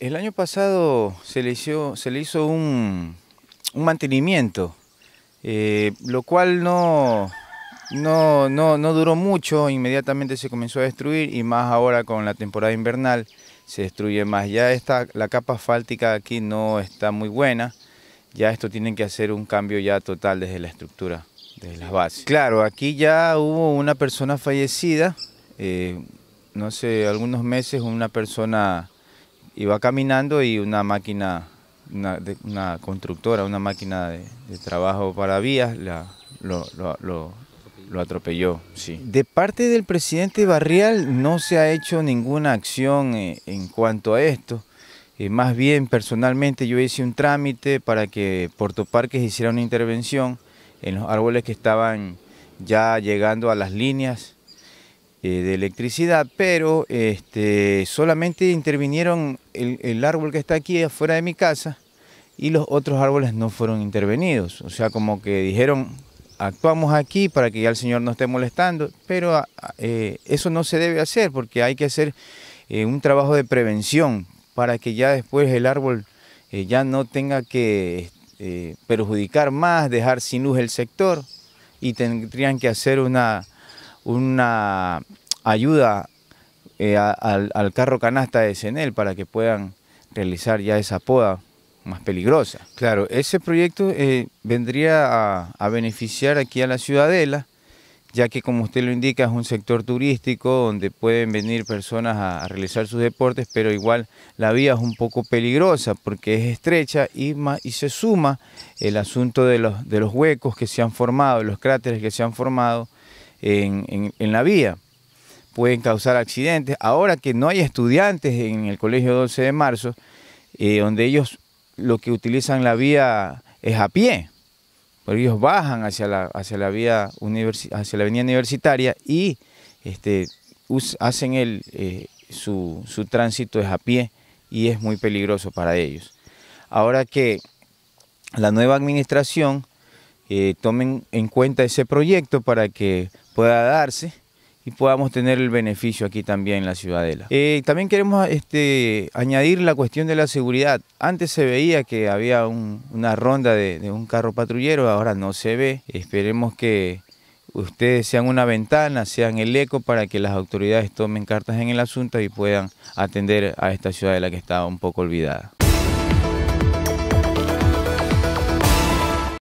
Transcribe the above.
El año pasado se le hizo, un, mantenimiento, eh, lo cual no, no, no, duró mucho, inmediatamente se comenzó a destruir y más ahora con la temporada invernal se destruye más. Ya la capa asfáltica aquí no está muy buena, ya esto tienen que hacer un cambio ya total desde la estructura, desde las bases. Claro, aquí ya hubo una persona fallecida, eh, no sé, algunos meses una persona iba caminando y una máquina, una, constructora, una máquina de, trabajo para vías, la, lo, atropelló. Sí. De parte del presidente Barrial no se ha hecho ninguna acción eh, en, cuanto a esto. Eh, más bien, personalmente, yo hice un trámite para que Puerto Parques hiciera una intervención en los árboles que estaban ya llegando a las líneas eh, de electricidad, pero este, solamente intervinieron el, árbol que está aquí afuera de mi casa y los otros árboles no fueron intervenidos. O sea, como que dijeron, actuamos aquí para que ya el señor no esté molestando, pero ah, eh, eso no se debe hacer porque hay que hacer eh, un trabajo de prevención para que ya después el árbol ya no tenga que perjudicar más, dejar sin luz el sector y tendrían que hacer una una ayuda eh, al, carro canasta de Senel para que puedan realizar ya esa poda más peligrosa. Claro, ese proyecto eh, vendría a, beneficiar aquí a la ciudadela, ya que como usted lo indica es un sector turístico donde pueden venir personas a, realizar sus deportes, pero igual la vía es un poco peligrosa porque es estrecha y, y se suma el asunto de los, de los huecos que se han formado, los cráteres que se han formado en, la vía. Pueden causar accidentes. Ahora que no hay estudiantes en el colegio 12 de marzo, eh, donde ellos lo que utilizan la vía es a pie, pero ellos bajan hacia la, hacia la vía hacia la avenida universitaria y este, hacen el, eh, su, tránsito es a pie y es muy peligroso para ellos. Ahora que la nueva administración eh, tomen en cuenta ese proyecto para que pueda darse y podamos tener el beneficio aquí también en la Ciudadela. Eh, también queremos este, añadir la cuestión de la seguridad. Antes se veía que había una ronda de, de, un carro patrullero, ahora no se ve. Esperemos que ustedes sean una ventana, sean el eco para que las autoridades tomen cartas en el asunto y puedan atender a esta ciudadela que está un poco olvidada.